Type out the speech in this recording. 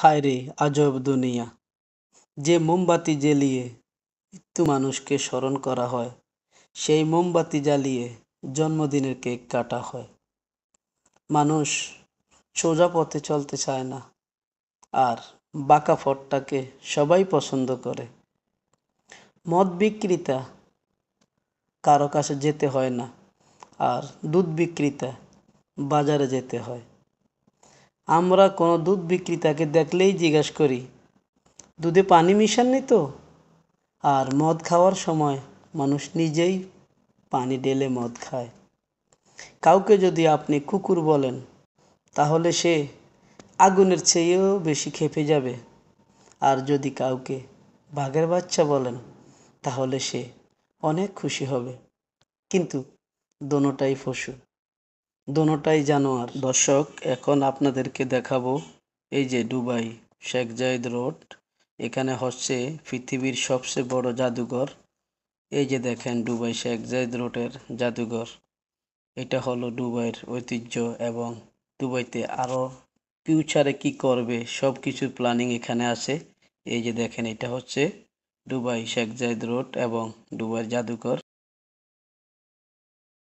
হায় রে আজব দুনিয়া যে মোমবাতি জ্বেলিয়ে মৃত্যু মানুষকে স্মরণ করা হয় সেই মোমবাতি জ্বালিয়ে জন্মদিনের কেক কাটা হয় মানুষ সোজা পথে চলতে চায় না আর বাঁকা ফটটাকে সবাই পছন্দ করে মদ বিক্রেতা কারো কাছে যেতে হয় না আর দুধ বিক্রেতা বাজারে যেতে হয় আমরা কোনো দুধ বিক্রেতাকে দেখলেই জিজ্ঞাসা করি দুধে পানি মিশাননি তো আর মদ খাওয়ার সময় মানুষ নিজেই পানি ডেলে মদ খায় কাউকে যদি আপনি কুকুর বলেন তাহলে সে আগুনের চেয়েও বেশি খেপে যাবে আর যদি কাউকে বাঘের বাচ্চা বলেন তাহলে সে অনেক খুশি হবে কিন্তু দোনোটাই পশু দোনোটাই জানোয়ার দর্শক এখন আপনাদেরকে দেখাবো এই যে দুবাই শেখ জায়েদ রোড এখানে হচ্ছে পৃথিবীর সবচেয়ে বড় জাদুঘর এই যে দেখেন দুবাই শেখ জায়েদ রোডের জাদুঘর এটা হলো দুবাইয়ের ঐতিহ্য এবং দুবাইতে আরও ফিউচারে কি করবে সব কিছুর প্ল্যানিং এখানে আছে এই যে দেখেন এটা হচ্ছে দুবাই শেখ জায়েদ রোড এবং দুবাইয়ের জাদুঘর